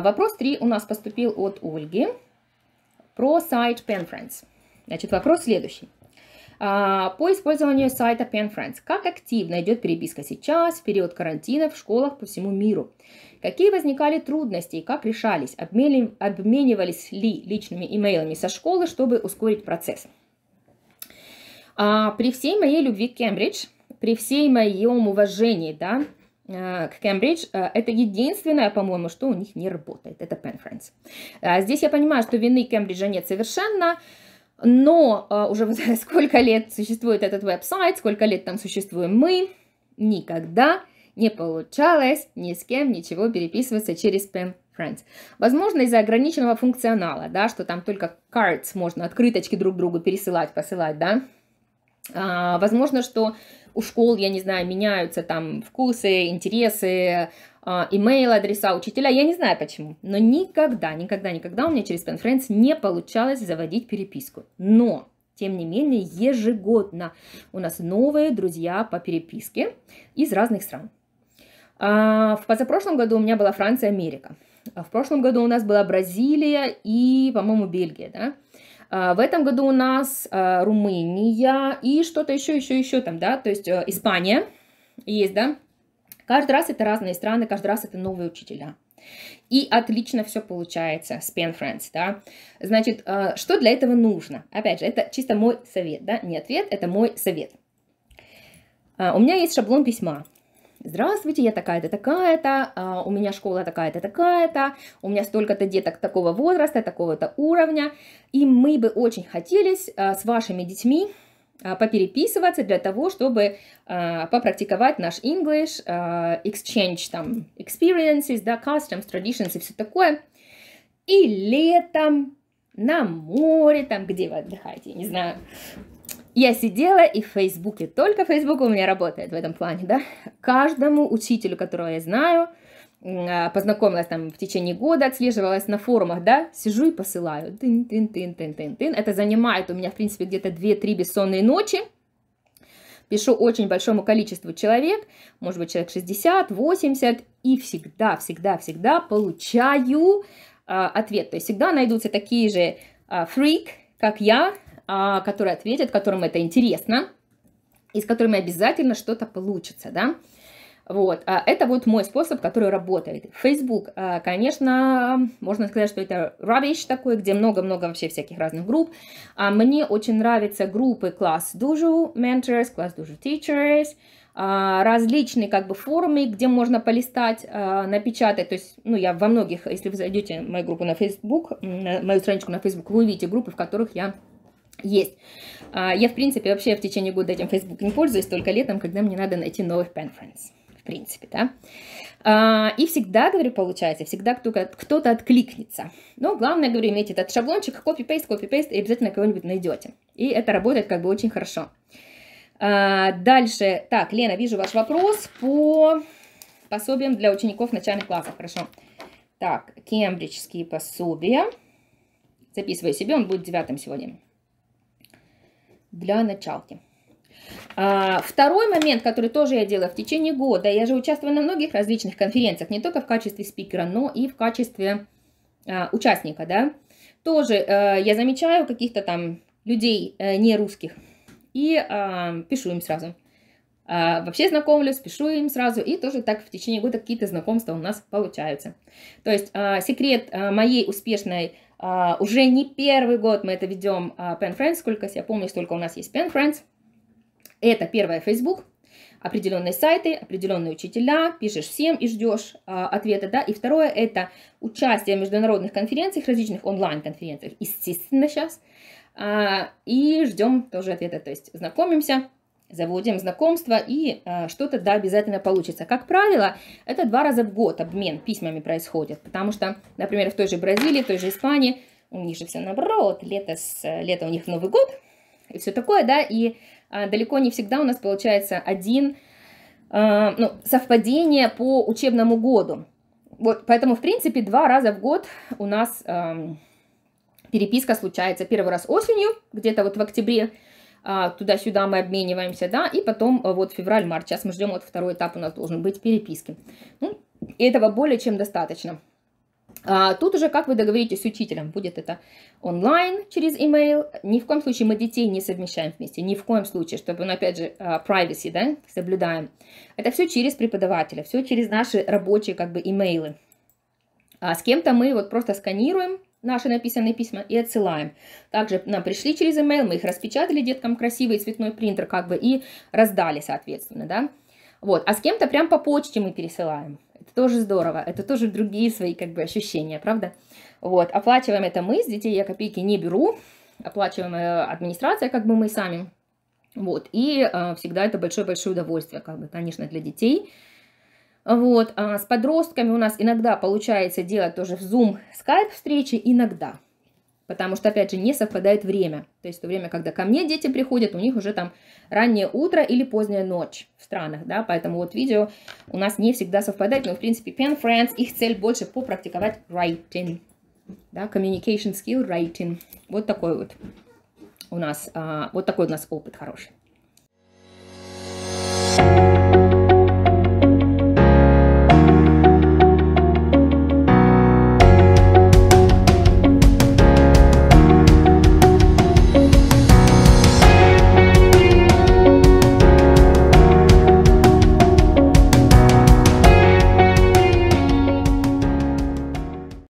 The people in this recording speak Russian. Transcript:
А, вопрос 3 у нас поступил от Ольги про сайт PenFriends. Значит, вопрос следующий. А, по использованию сайта PenFriends. Как активно идет переписка сейчас, в период карантина, в школах по всему миру? Какие возникали трудности и как решались? Обменивались ли личными имейлами со школы, чтобы ускорить процесс? А, при всей моей любви к Кембридж, при всей моем уважении да, Э, к Кембридж, э, это единственное, по-моему, что у них не работает, это Pen Friends. Э, здесь я понимаю, что вины Кембриджа нет совершенно, но уже сколько лет существует этот веб-сайт, сколько лет там существуем мы, никогда не получалось ни с кем ничего переписываться через Pen Friends. Возможно, из-за ограниченного функционала, да, что там только cards можно открыточки друг другу пересылать, посылать, да, а, Возможно, что у школ, я не знаю, меняются там вкусы, интересы, а, имейл-адреса учителя, я не знаю почему, но никогда, никогда, никогда у меня через конференц не получалось заводить переписку. Но, тем не менее, ежегодно у нас новые друзья по переписке из разных стран. А, в позапрошлом году у меня была Франция, Америка. А в прошлом году у нас была Бразилия и, по-моему, Бельгия, да? А, в этом году у нас а, Румыния и что-то еще, еще, еще там, да, то есть э, Испания есть, да. Каждый раз это разные страны, каждый раз это новые учителя. И отлично все получается с Pen Friends, да. Значит, э, что для этого нужно? Опять же, это чисто мой совет, да, не ответ, это мой совет. А, у меня есть шаблон письма, Здравствуйте, я такая-то, такая-то, а, у меня школа такая-то, такая-то, у меня столько-то деток такого возраста, такого-то уровня, и мы бы очень хотели а, с вашими детьми а, попереписываться для того, чтобы попрактиковать наш English, exchange там experiences, да, customs, traditions и все такое. И летом на море, там, где вы отдыхаете, не знаю, я сидела и в Фейсбуке, только Фейсбук у меня работает в этом плане, да, каждому учителю, которого я знаю, а, познакомилась там в течение года, отслеживалась на форумах, да, сижу и посылаю. Тын -тын -тын -тын -тын -тын. Это занимает у меня, в принципе, где-то 2-3 бессонные ночи. Пишу очень большому количеству человек, может быть, человек 60, 80, и всегда, всегда, всегда получаю э, ответ. То есть всегда найдутся такие же э, как я, а, которые ответят, которым это интересно, и с которыми обязательно что-то получится, да. Вот, а это вот мой способ, который работает. Facebook, а, конечно, можно сказать, что это rubbish такой, где много-много вообще всяких разных групп. Мне очень нравятся группы класс Дужу Mentors, класс Дужу Teachers, различные как бы форумы, где можно полистать, напечатать. То есть, ну, я во многих, если вы зайдете в мою группу на Facebook, мою страничку на Facebook, вы увидите группы, в которых я есть. А, я, в принципе, вообще в течение года этим Facebook не пользуюсь, только летом, когда мне надо найти новых pen friends. В принципе, да. А, и всегда, говорю, получается, всегда кто-то откликнется. Но главное, говорю, иметь этот шаблончик, копипейст, копипейст, и обязательно кого-нибудь найдете. И это работает как бы очень хорошо. А, дальше, так, Лена, вижу ваш вопрос по пособиям для учеников начальных классов, хорошо. Так, кембриджские пособия. Записываю себе, он будет девятым сегодня для началки. А, второй момент, который тоже я делаю в течение года, я же участвую на многих различных конференциях, не только в качестве спикера, но и в качестве а, участника, да, тоже э, я замечаю каких-то там людей э, не русских и а, пишу им сразу. Вообще знакомлюсь, пишу им сразу, и тоже так в течение года какие-то знакомства у нас получаются. То есть секрет моей успешной а, уже не первый год мы это ведем а, Pen Friends, сколько я помню, столько у нас есть Pen Friends. Это первое Facebook, определенные сайты, определенные учителя, пишешь всем и ждешь а, ответа, да, и второе – это участие в международных конференциях, различных онлайн-конференциях, естественно, сейчас, а, и ждем тоже ответа, то есть знакомимся, заводим знакомство, и э, что-то да, обязательно получится. Как правило, это два раза в год обмен письмами происходит, потому что, например, в той же Бразилии, в той же Испании, у них же все наоборот, лето, с, лето у них Новый год, и все такое, да, и э, далеко не всегда у нас получается один, э, ну, совпадение по учебному году. Вот, поэтому, в принципе, два раза в год у нас э, переписка случается. Первый раз осенью, где-то вот в октябре, а, туда-сюда мы обмениваемся, да, и потом э, вот февраль-март, сейчас мы ждем, вот второй этап у нас должен быть переписки. Ну, этого более чем достаточно. А, тут уже, как вы договоритесь с учителем, будет это онлайн через email. Ни в коем случае мы детей не совмещаем вместе, ни в коем случае, чтобы, ну, опять же, а, privacy, да, соблюдаем. Это все через преподавателя, все через наши рабочие, как бы, имейлы. А с кем-то мы вот просто сканируем, наши написанные письма и отсылаем. Также нам пришли через email, мы их распечатали деткам красивый цветной принтер как бы и раздали, соответственно, да. Вот, а с кем-то прям по почте мы пересылаем. Это тоже здорово, это тоже другие свои как бы ощущения, правда? Вот, оплачиваем это мы, с детей я копейки не беру, оплачиваем э, администрация как бы мы сами. Вот, и э, всегда это большое-большое удовольствие, как бы, конечно, для детей, вот, а с подростками у нас иногда получается делать тоже в Zoom, Skype встречи, иногда. Потому что, опять же, не совпадает время. То есть то время, когда ко мне дети приходят, у них уже там раннее утро или поздняя ночь в странах, да, поэтому вот видео у нас не всегда совпадает, но, в принципе, Pen Friends, их цель больше попрактиковать writing, да, communication skill writing. Вот такой вот у нас, а, вот такой у нас опыт хороший.